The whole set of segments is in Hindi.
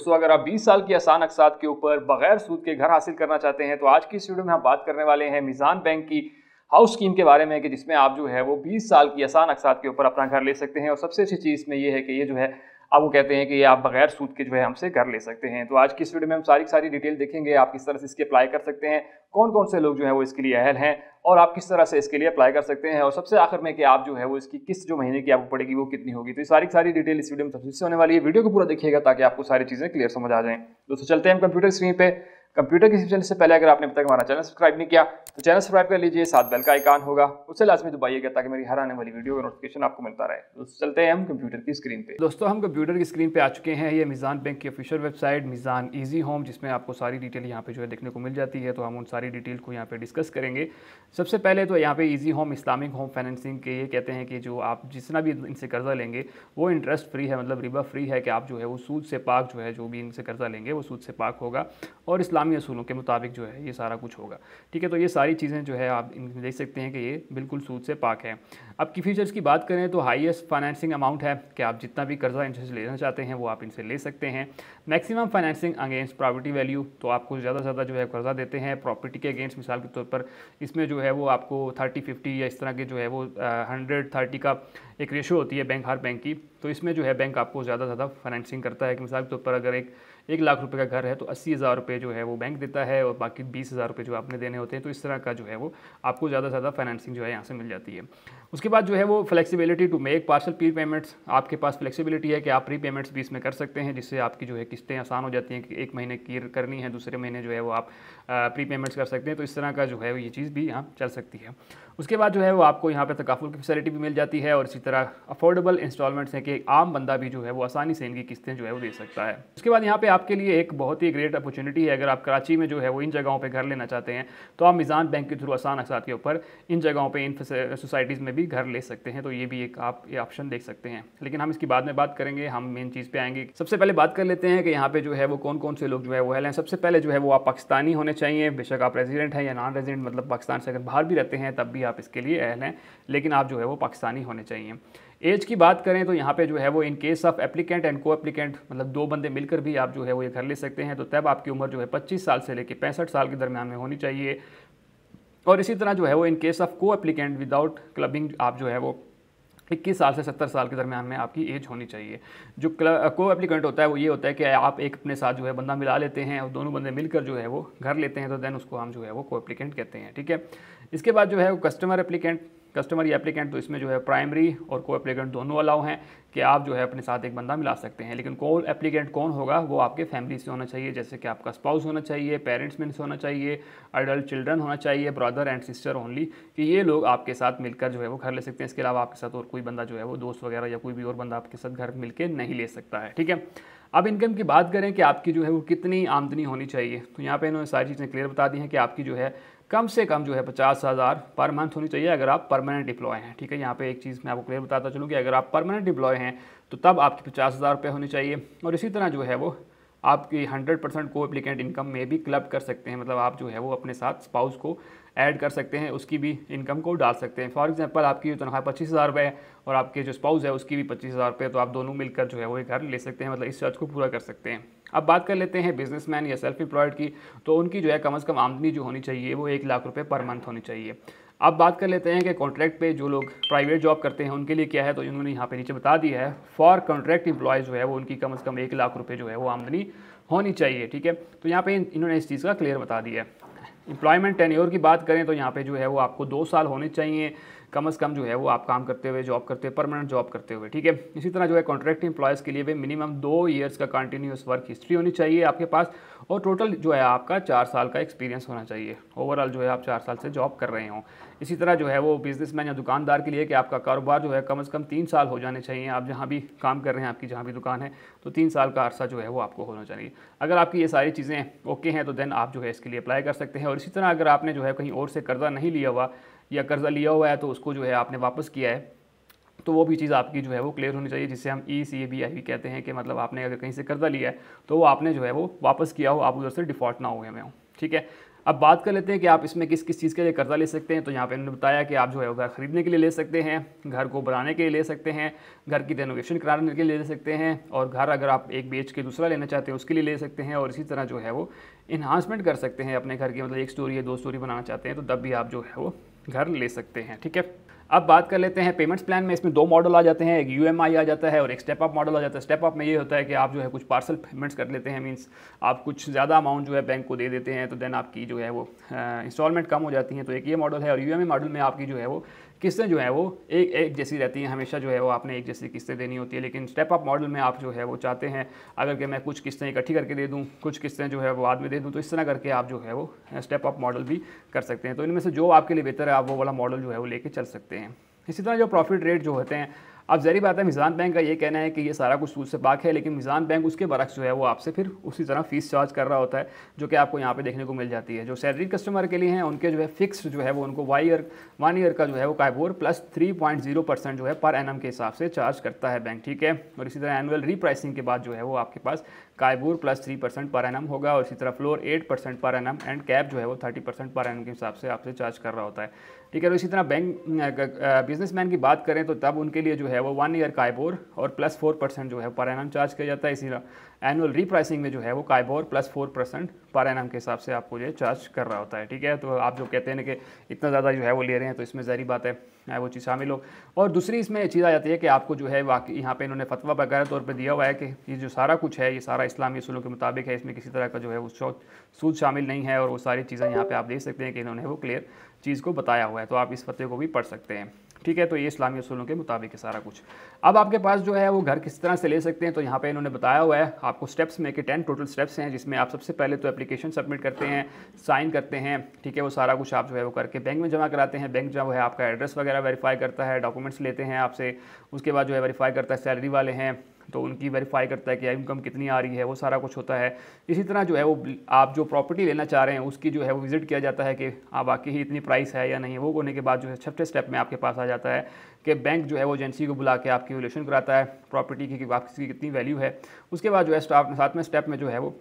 दोस्तों अगर आप 20 साल की आसान अकसात के ऊपर बगैर सूद के घर हासिल करना चाहते हैं तो आज की स्टूडियो में हम बात करने वाले हैं मिज़ान बैंक की हाउस स्कीम के बारे में कि जिसमें आप जो है वो 20 साल की आसान अकसात के ऊपर अपना घर ले सकते हैं और सबसे अच्छी चीज़ में ये है कि ये जो है अब वो कहते हैं कि ये आप बगैर सूद के जो है हमसे घर ले सकते हैं तो आज की इस वीडियो में हम सारी सारी डिटेल देखेंगे आप किस तरह से इसके अप्लाई कर सकते हैं कौन कौन से लोग जो है वो इसके लिए अहल हैं और आप किस तरह से इसके लिए अप्लाई कर सकते हैं और सबसे आखिर में कि आप जो है वो इसकी किस्त जो महीने की आपको पड़ेगी वो कितनी होगी तो ये सारी सारी डिटेल इस वीडियो में सबसे होने वाली है वीडियो को पूरा देखिएगा ताकि आपको सारी चीज़ें क्लियर समझ आ जाएँ दोस्तों चलते हैं हम कंप्यूटर स्क्रीन पर कंप्यूटर की समझने से पहले अगर आपने अब तक हमारा चैनल सब्सक्राइब नहीं किया तो चैनल सब्सक्राइब कर लीजिए साथ बेल का आइकान होगा उससे लाजमी दुबाइएगा ताकि मेरी हर आने वाली वीडियो का नोटिफिकेशन आपको मिलता रहे दोस्तों चलते हैं हम कंप्यूटर की स्क्रीन पे दोस्तों हम कंप्यूटर की स्क्रीन पे आ चुके हैं ये मिज़ान बैंक की official website Meezan easy home जिसमें आपको सारी डिटेल यहाँ पे जो है देखने को मिल जाती है तो हम उन सारी डिटेल को यहाँ पे डिस्कस करेंगे सबसे पहले तो यहाँ पे easy home Islamic home financing के ये कहते हैं कि जो आप जितना भी इनसे कर्जा लेंगे वो इंटरेस्ट फ्री है मतलब रिबा फ्री है कि आप जो है वो सूद से पाक जो है जो भी इनसे कर्जा लेंगे वो सूद से पाक होगा और इस्लाम इस्लामी असूलों के मुताबिक जो है ये सारा कुछ होगा ठीक है तो ये सारी चीज़ें जो है आप देख सकते हैं कि ये बिल्कुल सूद से पाक है अब की फीचर्स की बात करें तो हाईएस्ट फाइनेंसिंग अमाउंट है कि आप जितना भी कर्जा इनसे लेना चाहते हैं वो आप इनसे ले सकते हैं maximum financing against property value तो आपको ज़्यादा से ज़्यादा जो है कर्जा देते हैं प्रॉपर्टी के अगेंस्ट मिसाल के तौर पर इसमें जो है वो आपको थर्टी फिफ्टी या इस तरह के जो है वो हंड्रेड थर्टी का एक रेशो होती है बैंक हर बैंक की तो इसमें जो है बैंक आपको ज़्यादा से ज़्यादा फाइनेंसिंग करता है कि मिसाल के तौर पर अगर एक एक लाख रुपये का घर है तो अस्सी हज़ार रुपये जो है वो बैंक देता है और बाकी बीस हज़ार रुपये जो आपने देने होते हैं तो इस तरह का जो है वो आपको ज़्यादा से ज़्यादा फाइनेंसिंग जो है यहाँ से मिल जाती है उसके बाद जो है वो flexibility to make partial prepayments आपके पास फ्लेक्सिबिलिटी है कि आप प्री पेमेंट्स भी इसमें कर सकते हैं जिससे आपकी जो है किस्तें आसान हो जाती हैं कि एक महीने की करनी है दूसरे महीने जो है वो आप प्री पेमेंट्स कर सकते हैं तो इस तरह का जो है वो ये चीज़ भी यहाँ चल सकती है उसके बाद जो है वो आपको यहाँ पर तकाफुल की फैसिलिटी भी मिल जाती है और इसी तरह अफोर्डेबल इंस्टॉलमेंट्स हैं कि आम बंदा भी जो है वो आसानी से इनकी किस्तें जो है वो दे सकता है उसके बाद यहाँ पे आपके लिए एक बहुत ही ग्रेट अपॉर्चुनिटी है अगर आप कराची में जो है वो इन जगहों पर घर लेना चाहते हैं तो आप मिज़ान बैंक के थ्रू आसान अकसात के ऊपर इन जगहों पर इन सोसाइटीज़ में भी घर ले सकते हैं तो ये भी एक आप ये ऑप्शन देख सकते हैं लेकिन हम इसकी बाद में बात करेंगे हम मेन चीज़ पर आएंगे सबसे पहले बात कर लेते हैं कि यहाँ पर जो है वो कौन कौन से लोग जो है वो हेल हैं सबसे पहले जो है वो आप पाकिस्तानी होने चाहिए बेशक आप रेजिडेंट हैं या नॉन रेजिडेंट मतलब पाकिस्तान से अगर बाहर भी रहते हैं तब भी आप इसके लिए अहल हैं लेकिन आप जो है वो पाकिस्तानी होने चाहिए एज की बात करें तो यहाँ पे जो है वो in case of applicant and co applicant मतलब दो बंदे मिलकर भी आप जो है वो ये घर ले सकते हैं तो तब आपकी उम्र जो है पच्चीस साल से लेकर पैंसठ साल के दरमियान में होनी चाहिए और इसी तरह जो है वो in case of co applicant without clubbing आप जो है वो इक्कीस साल से सत्तर साल के दरमियान में आपकी एज होनी चाहिए जो को एप्लीकेंट होता है वो ये होता है कि आप एक अपने साथ जो है बंदा मिला लेते हैं और दोनों बंदे मिलकर जो है वो घर लेते हैं तो देन उसको हम जो है वो को एप्लीकेंट कहते हैं ठीक है इसके बाद जो है वो कस्टमर एप्लीकेंट कस्टमर या एप्लीकेंट तो इसमें जो है प्राइमरी और को एप्लीकेंट दोनों अलाउ हैं कि आप जो है अपने साथ एक बंदा मिला सकते हैं लेकिन को एप्लीकेंट कौन होगा वो आपके फैमिली से होना चाहिए जैसे कि आपका स्पाउस होना चाहिए पेरेंट्स में होना चाहिए अडल्ट चिल्ड्रन होना चाहिए ब्रदर एंड सिस्टर ओनली कि ये लोग आपके साथ मिलकर जो है वो घर ले सकते हैं इसके अलावा आपके साथ और कोई बंदा जो है वो दोस्त वगैरह या कोई भी और बंदा आपके साथ घर मिलकर नहीं ले सकता है ठीक है अब इनकम की बात करें कि आपकी जो है वो कितनी आमदनी होनी चाहिए तो यहाँ पर इन्होंने सारी चीज़ें क्लियर बता दी हैं कि आपकी जो है कम से कम जो है पचास हज़ार पर मंथ होनी चाहिए अगर आप परमानेंट डिप्लॉय हैं ठीक है यहाँ पे एक चीज़ मैं आपको क्लियर बताता चलूँ कि अगर आप परमानेंट डिप्लॉय हैं तो तब आपकी पचास हज़ार रुपये होनी चाहिए और इसी तरह जो है वो आपकी 100 परसेंट को एप्लीकेंट इनकम में भी क्लब कर सकते हैं मतलब आप जो है वो अपने साथ स्पाउस को ऐड कर सकते हैं उसकी भी इनकम को डाल सकते हैं फॉर एग्जांपल आपकी तनख्वाह पच्चीस हज़ार रुपये है और आपके जो स्पाउस है उसकी भी पच्चीस हज़ार रुपये तो आप दोनों मिलकर जो है वो घर ले सकते हैं मतलब इस चर्च को पूरा कर सकते हैं अब बात कर लेते हैं बिजनेसमैन या सेल्फ एम्प्लॉयड की तो उनकी जो है कम अज़ कम आमदनी जो होनी चाहिए वो एक लाख रुपये पर मंथ होनी चाहिए अब बात कर लेते हैं कि कॉन्ट्रैक्ट पे जो लोग प्राइवेट जॉब करते हैं उनके लिए क्या है तो इन्होंने यहाँ पे नीचे बता दिया है फॉर कॉन्ट्रैक्ट इम्प्लॉयज़ जो है वो उनकी कम से कम एक लाख रुपए जो है वो आमदनी होनी चाहिए ठीक है तो यहाँ पे इन्होंने इस चीज़ का क्लियर बता दिया है एम्प्लॉयमेंट टेन्योर की बात करें तो यहाँ पर जो है वो आपको दो साल होने चाहिए कम अज़ कम जो है वो आप काम करते हुए जॉब करते हुए परमानेंट जॉब करते हुए ठीक है इसी तरह जो है कॉन्ट्रैक्ट एम्प्लॉयज़ के लिए भी मिनिमम दो ईयर्स का कंटिन्यूस वर्क हिस्ट्री होनी चाहिए आपके पास और टोटल जो है आपका चार साल का एक्सपीरियंस होना चाहिए ओवरऑल जो है आप चार साल से जॉब कर रहे हों इसी तरह जो है वो बिजनेस या दुकानदार के लिए कि आपका कारोबार जो है कम अज़ कम तीन साल हो जाने चाहिए आप जहाँ भी काम कर रहे हैं आपकी जहाँ भी दुकान है तो तीन साल का अरसा जो है वो आपको होना चाहिए अगर आपकी ये सारी चीज़ें ओके हैं तो देन आप जो है इसके लिए अप्लाई कर सकते हैं और इसी तरह अगर आपने जो है कहीं और से कर्जा नहीं लिया हुआ या कर्ज़ा लिया हुआ है तो उसको जो है आपने वापस किया है तो वो भी चीज़ आपकी जो है वो क्लियर होनी चाहिए जिसे हम ई सी ए बी आई भी कहते हैं कि मतलब आपने अगर कहीं से कर्जा लिया है तो वो आपने जो है वो वापस किया हो आप उधर से डिफ़ॉल्ट ना हो गए हो ठीक है अब बात कर लेते हैं कि आप इसमें किस किस चीज़ के लिए कर्ज़ा ले सकते हैं तो यहाँ पे इन्होंने बताया कि आप जो है घर खरीदने के लिए ले सकते हैं घर को बनाने के लिए ले सकते हैं घर की रेनोवेशन कराने के लिए ले सकते हैं और घर अगर आप एक बेच के दूसरा लेना चाहते हैं उसके लिए ले सकते हैं और इसी तरह जो है वो इन्हांसमेंट कर सकते हैं अपने घर की मतलब एक स्टोरी या दो स्टोरी बनाना चाहते हैं तो तब भी आप जो है वो घर ले सकते हैं ठीक है अब बात कर लेते हैं पेमेंट्स प्लान में इसमें दो मॉडल आ जाते हैं एक यू आ जाता है और एक स्टेप अप मॉडल आ जाता है स्टेप अप में ये होता है कि आप जो है कुछ पार्सल पेमेंट्स कर लेते हैं मीन्स आप कुछ ज़्यादा अमाउंट जो है बैंक को दे देते हैं तो देन आपकी जो है वो इंस्टॉलमेंट कम हो जाती है तो एक ये मॉडल है और यू मॉडल में आपकी जो है वो किस्तें जो है वो एक एक जैसी रहती हैं हमेशा जो है वो आपने एक जैसी किस्तें देनी होती है लेकिन स्टेप अप मॉडल में आप जो है वो चाहते हैं अगर कि मैं कुछ किस्तें इकट्ठी करके दे दूँ कुछ किस्तें जो है वो बाद में दे दूँ तो इस तरह करके आप जो है वो स्टेप अप मॉडल भी कर सकते हैं तो इनमें से जो आपके लिए बेहतर है आप वो वाला मॉडल जो है वो लेके चल सकते हैं हैं इसी तरह जो प्रॉफिट रेट जो होते हैं अब जहरी बात है मिज़ान बैंक का ये कहना है कि ये सारा कुछ सूद से पाक है लेकिन मिज़ान बैंक उसके बरक्स जो है वो आपसे फिर उसी तरह फीस चार्ज कर रहा होता है जो कि आपको यहाँ पे देखने को मिल जाती है जो सैलरी कस्टमर के लिए हैं उनके जो है फिक्स जो है वो उनको वाई ईयर वन ईयर का जो है वो कायबोर प्लस थ्री जो है पर एन के हिसाब से चार्ज करता है बैंक ठीक है और इसी तरह एनुअल रीप्राइसिंग के बाद जो है वो आपके पास KIBOR plus three percent per annum होगा और इसी तरह floor eight percent per annum and cap जो है वो थर्टी परसेंट पर एनम के हिसाब से आपसे चार्ज कर रहा होता है ठीक है और तो इसी तरह बैंक बिजनेसमैन की बात करें तो तब उनके लिए जो है वो वन ईयर कायबोर और प्लस फोर परसेंट जो है पर एनम चार्ज किया जाता है इसी तरह एनुअल रीप्राइसिंग में जो है वो KIBOR plus four percent per annum के हिसाब से आपको ये चार्ज कर रहा होता है ठीक है तो आप जो कहते हैं कि इतना ज़्यादा जो है वो ले रहे हैं तो इसमें जहरी बात है है वो चीज़ शामिल हो और दूसरी इसमें चीज़ आ जाती है कि आपको जो है वाकई यहाँ पे इन्होंने फतवा बकाया तौर पर दिया हुआ है कि ये जो सारा कुछ है ये सारा इस्लामी असूलों के मुताबिक है इसमें किसी तरह का जो है वो सूद शामिल नहीं है और वो सारी चीज़ें यहाँ पर आप देख सकते हैं कि इन्होंने वो क्लियर चीज़ को बताया हुआ है तो आप इस फतवे को भी पढ़ सकते हैं ठीक है तो ये इस्लामी असूलों के मुताबिक है सारा कुछ अब आपके पास जो है वो घर किस तरह से ले सकते हैं तो यहाँ पे इन्होंने बताया हुआ है आपको स्टेप्स में कि टेन टोटल स्टेप्स हैं जिसमें आप सबसे पहले तो एप्लीकेशन सबमिट करते हैं साइन करते हैं ठीक है वो सारा कुछ आप जो है वो करके बैंक में जमा कराते हैं बैंक जो है आपका एड्रेस वगैरह वेरीफाई करता है डॉक्यूमेंट्स लेते हैं आपसे उसके बाद जो है वेरीफाई करता है सैलरी वाले हैं तो उनकी वेरीफाई करता है कि इनकम कितनी आ रही है वो सारा कुछ होता है इसी तरह जो है वो आप जो प्रॉपर्टी लेना चाह रहे हैं उसकी जो है वो विज़िट किया जाता है कि आप हाँ, वाकई ही इतनी प्राइस है या नहीं वो होने के बाद जो है छठे स्टेप में आपके पास आ जाता है कि बैंक जो है वो एजेंसी को बुला के आपकी रिलेशन कराता है प्रॉपर्टी की कि आप कितनी वैल्यू है उसके बाद जो है सातवें स्टेप में जो है वो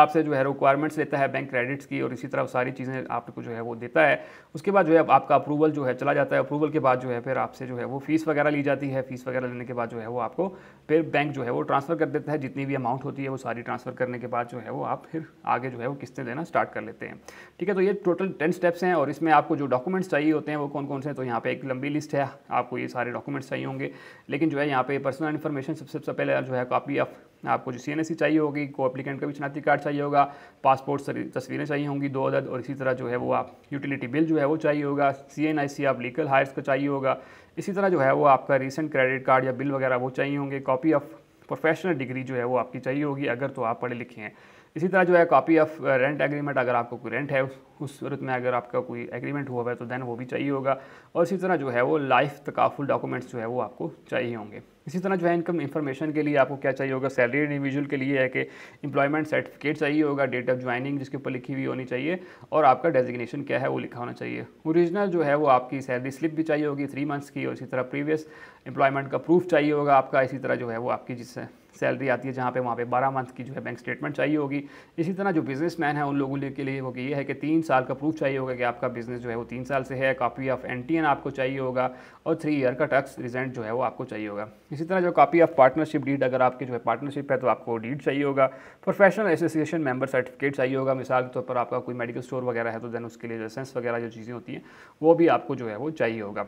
आपसे जो है रिक्वायरमेंट्स लेता है बैंक क्रेडिट्स की और इसी तरह सारी चीज़ें आपको जो है वो देता है उसके बाद जो है आपका अप्रूवल जो है चला जाता है अप्रूवल के बाद जो है फिर आपसे जो है वो फीस वगैरह ली जाती है फीस वगैरह लेने के बाद जो है वो आपको फिर बैंक जो है वो ट्रांसफ़र कर देता है जितनी भी अमाउंट होती है वो सारी ट्रांसफ़र करने के बाद जो है वो आप फिर आगे जो है वो किस्तें देना स्टार्ट कर लेते हैं ठीक है तो ये टोटल टेन स्टेप्स हैं और इसमें आपको जो डॉक्यूमेंट्स चाहिए होते हैं वो कौन कौन से हैं तो यहाँ पर एक लंबी लिस्ट है आपको ये सारे डॉक्यूमेंट्स चाहिए होंगे लेकिन जो है यहाँ पे पर्सनल इन्फॉर्मेशन सबसे सबसे पहले जो है कॉपी ऑफ आपको जो सी चाहिए होगी को एप्लीकेंट का भी शनाती कार्ड चाहिए होगा पासपोर्ट तस्वीरें चाहिए होंगी दो अदद और इसी तरह जो है वो आप यूटिलिटी बिल जो है वो चाहिए होगा सी एन आई सी आप लीगल हायर्स का चाहिए होगा इसी तरह जो है वो आपका रिसेंट क्रेडिट कार्ड या बिल वगैरह वो चाहिए होंगे कॉपी ऑफ प्रोफेशनल डिग्री जो है वो आपकी चाहिए होगी अगर तो आप पढ़े लिखे हैं इसी तरह जो है कॉपी ऑफ रेंट एग्रीमेंट अगर आपको कोई रेंट है उस सूरत में अगर आपका कोई एग्रीमेंट हुआ है तो दैन वो भी चाहिए होगा और इसी तरह जो है वो लाइफ तकाफुल डॉक्यूमेंट्स जो है वो आपको चाहिए होंगे इसी तरह जो है इनकम इन्फॉर्मेशन के लिए आपको क्या चाहिए होगा सैलरी इंडिविजुअल के लिए है कि इंप्लॉयमेंट सर्टिफिकेट चाहिए होगा डेट ऑफ ज्वाइनिंग जिसके ऊपर लिखी हुई होनी चाहिए और आपका डेजिग्नेशन क्या है वो लिखा होना चाहिए ओरिजिनल जो है वो आपकी सैलरी स्लिप भी चाहिए होगी थ्री मंथ्स की और इसी तरह प्रीवियस इंप्लॉयमेंट का प्रूफ चाहिए होगा आपका इसी तरह जो है वो आपकी जिससे सैलरी आती है जहाँ पे वहाँ पे 12 मंथ की जो है बैंक स्टेटमेंट चाहिए होगी इसी तरह जो बिजनेसमैन है उन लोगों के लिए वो कि ये है कि तीन साल का प्रूफ चाहिए होगा कि आपका बिजनेस जो है वो तीन साल से है कापी ऑफ एन आपको चाहिए होगा और थ्री ईयर का टैक्स रिजेंट जो है वो आपको चाहिए होगा इसी तरह जो कॉपी ऑफ पार्टनरशिप डीड अगर आपकी जो है पार्टनरशिप है तो आपको डीड चाहिए होगा प्रोफेशनल एसोसिएशन मेंबर सर्टिफिकेट चाहिए होगा मिसाल के तौर पर आपका कोई मेडिकल स्टोर वगैरह है तो देन उसके लिए लाइसेंस वगैरह जो चीज़ें होती हैं वो भी आपको जो है वो चाहिए होगा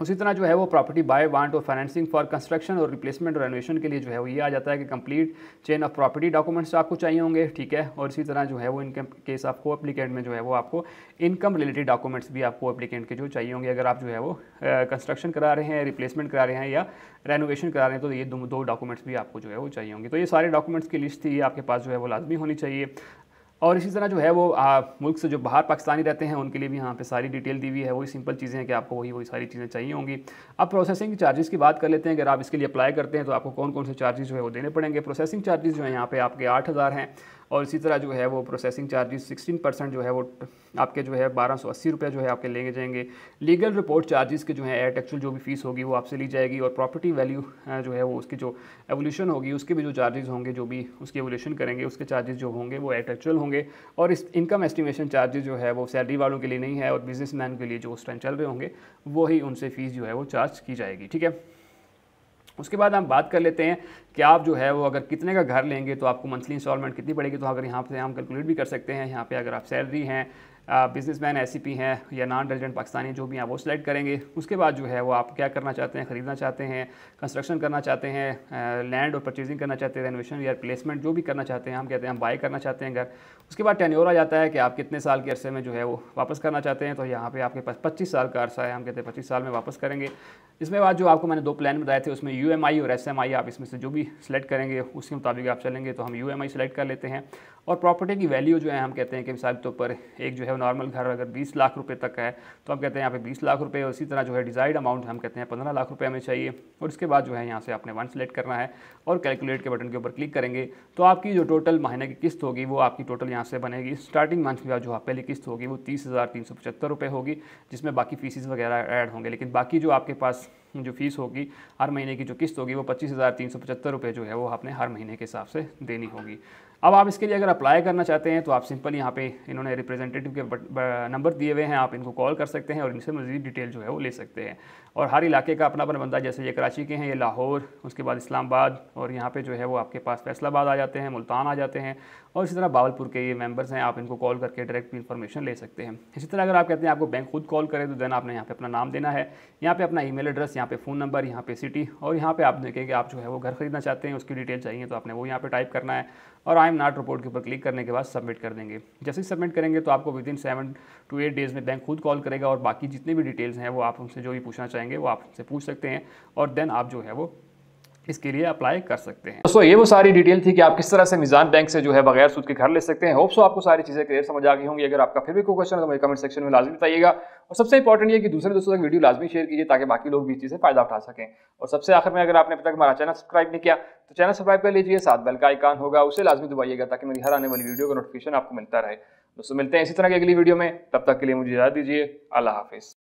उसी तरह जो है वो प्रॉपर्टी बाय वांट और फाइनेंसिंग फॉर कंस्ट्रक्शन और रिप्लेसमेंट और रेनोवेशन के लिए जो है वो ये आ जाता है कि complete chain of property documents आपको चाहिए होंगे ठीक है और इसी तरह जो है वो इनकम केस आपको अप्लीकेंट में जो है वो आपको इनकम रिलेटेड डॉक्यूमेंट्स भी आपको अप्लीकेंट के जो चाहिए होंगे अगर आप जो है वो कंस्ट्रक्शन करा रहे हैं रिप्लेसमेंट करा रहे हैं या रेनोवेशन करा रहे हैं तो ये दो डॉक्यूमेंट्स भी आपको जो है वो चाहिए होंगे तो ये सारे डॉक्यूमेंट्स की लिस्ट थी ये आपके पास जो है वो लाजमी होनी चाहिए और इसी तरह जो है वो आ, मुल्क से जो बाहर पाकिस्तानी रहते हैं उनके लिए भी यहाँ पे सारी डिटेल दी हुई है वही सिंपल चीज़ें हैं कि आपको वही वही सारी चीज़ें चाहिए होंगी अब प्रोसेसिंग चार्जेस की बात कर लेते हैं अगर आप इसके लिए अप्लाई करते हैं तो आपको कौन कौन से चार्जेस जो है वो देने पड़ेंगे प्रोसेसिंग चार्जेस जो है यहाँ पे आपके आठ हज़ार हैं और इसी तरह जो है वो प्रोसेसिंग चार्जेस 16 परसेंट जो है वो आपके जो है बारह सौ अस्सी रुपये जो है आपके लेंगे जाएंगे लीगल रिपोर्ट चार्जेस के जो है एट एक्चुअल जो भी फीस होगी वो आपसे ली जाएगी और प्रॉपर्टी वैल्यू जो है वो उसकी जो एवोल्यूशन होगी उसके भी जो चार्जेस होंगे जो भी उसकी एवोल्यूशन करेंगे उसके चार्जेस जो होंगे वो एट एक्चुअल होंगे और इस इनकम एस्टिमेशन चार्जेस जो है वो सैलरी वालों के लिए नहीं है और मैन के लिए जो उस टाइम चल रहे होंगे वही उनसे फ़ीस जो है वो चार्ज की जाएगी ठीक है उसके बाद हम बात कर लेते हैं कि आप जो है वो अगर कितने का घर लेंगे तो आपको मंथली इंस्टॉलमेंट कितनी पड़ेगी तो अगर यहाँ पे हम कैलकुलेट भी कर सकते हैं यहाँ पे अगर आप सैलरी हैं बिजनेसमैन मैन पी हैं या नॉन रेजिडेंट पाकिस्तानी जो भी हैं वो सिलेक्ट करेंगे उसके बाद जो है वो आप क्या करना चाहते हैं ख़रीदना चाहते हैं कंस्ट्रक्शन करना चाहते हैं लैंड और परचेजिंग करना चाहते हैं रेनोवेशन या प्लेसमेंट जो भी करना चाहते हैं हम कहते हैं हम बाई करना चाहते हैं घर उसके बाद टेन्योर आ जाता है कि आप कितने साल के अरसे में जो है वो वापस करना चाहते हैं तो यहाँ पर आपके पास पच्चीस साल का अरसा है हम कहते हैं पच्चीस साल में वापस करेंगे इसमें बाद जो आपको मैंने दो प्लान बताए थे उसमें यू और एस आप इसमें से जो भी सिलेक्ट करेंगे उसके मुताबिक आप चलेंगे तो हम यू सेलेक्ट कर लेते हैं और प्रॉपर्टी की वैल्यू जो है हम कहते हैं कि मिसाल के तौर पर एक जो है नॉर्मल घर अगर बीस लाख रुपये तक है तो हम कहते हैं यहाँ पे बीस लाख रुपये और इसी तरह जो है डिजाइड अमाउंट हम कहते हैं पंद्रह लाख रुपये हमें चाहिए और इसके बाद जो है यहाँ से आपने वन सेलेक्ट करना है और कैलकुलेट के बटन के ऊपर क्लिक करेंगे तो आपकी जो टोटल महीने की किस्त होगी वो आपकी टोटल यहाँ से बनेगी स्टार्टिंग मंथ की जो पहली किस्त होगी वो तीस होगी जिसमें बाकी फीसिस वगैरह ऐड होंगे लेकिन बाकी जो आपके पास जो फीस होगी हर महीने की जो किस्त होगी वो पच्चीस हज़ार तीन सौ पचहत्तर रुपये जो है वो आपने हर महीने के हिसाब से देनी होगी अब आप इसके लिए अगर अप्लाई करना चाहते हैं तो आप सिंपल यहाँ पे इन्होंने रिप्रेजेंटेटिव के नंबर दिए हुए हैं आप इनको कॉल कर सकते हैं और इनसे मज़ीद डिटेल जो है वो ले सकते हैं और हर इलाके का अपना अपना बंदा जैसे ये कराची के हैं ये लाहौर उसके बाद इस्लामाबाद और यहाँ पे जो है वो आपके पास फैसलाबाद आ जाते हैं मुल्तान आ जाते हैं और इसी तरह बावलपुर के ये मेम्बर्स हैं आप इनको कॉल करके डायरेक्ट इन्फॉर्मेशन ले सकते हैं इसी तरह अगर आप कहते हैं आपको बैंक खुद कॉल करें तो देन आपने यहाँ पर अपना नाम देना है यहाँ पर अपना ई एड्रेस यहाँ यहाँ पे फ़ोन नंबर यहाँ पे सिटी और यहाँ पे आप देखेंगे आप जो है वो घर खरीदना चाहते हैं उसकी डिटेल चाहिए तो आपने वो यहाँ पे टाइप करना है और आई एम नॉट रिपोर्ट के ऊपर क्लिक करने के बाद सबमिट कर देंगे जैसे ही सबमिट करेंगे तो आपको within seven to eight days में बैंक खुद कॉल करेगा और बाकी जितनी भी डिटेल्स हैं वो आप उनसे जो भी पूछना चाहेंगे वो आप उनसे पूछ सकते हैं और देन आप जो है वो इसके लिए अप्लाई कर सकते हैं दोस्तों ये वो सारी डिटेल थी कि आप किस तरह से मिजान बैंक से जो है बगैर सूद के घर ले सकते हैं होप्सो तो आपको सारी चीज़ें क्लियर समझ आ गई होंगी अगर आपका फिर भी कोई क्वेश्चन है तो मुझे कमेंट सेक्शन में लाजमी बताइएगा और सबसे इंपॉर्टेंट ये कि दूसरे दोस्तों तक वीडियो लाजमी शेयर कीजिए ताकि बाकी लोग भी इस चीज़ें फायदा उठा सकें और सबसे आखिर में अगर आपने अभी तक हमारा चैनल सब्सक्राइब नहीं किया तो चैनल सब्सक्राइब कर लीजिए साथ बेल का आइकान होगा उसे लाजमी दबाइएगा ताकि मेरी हर आने वाली वीडियो का नोटिफिकेशन आपको मिलता रहे दोस्तों मिलते हैं इसी तरह की अगली वीडियो में तब तक के लिए मुझे याद दीजिए अल्लाह हाफिज़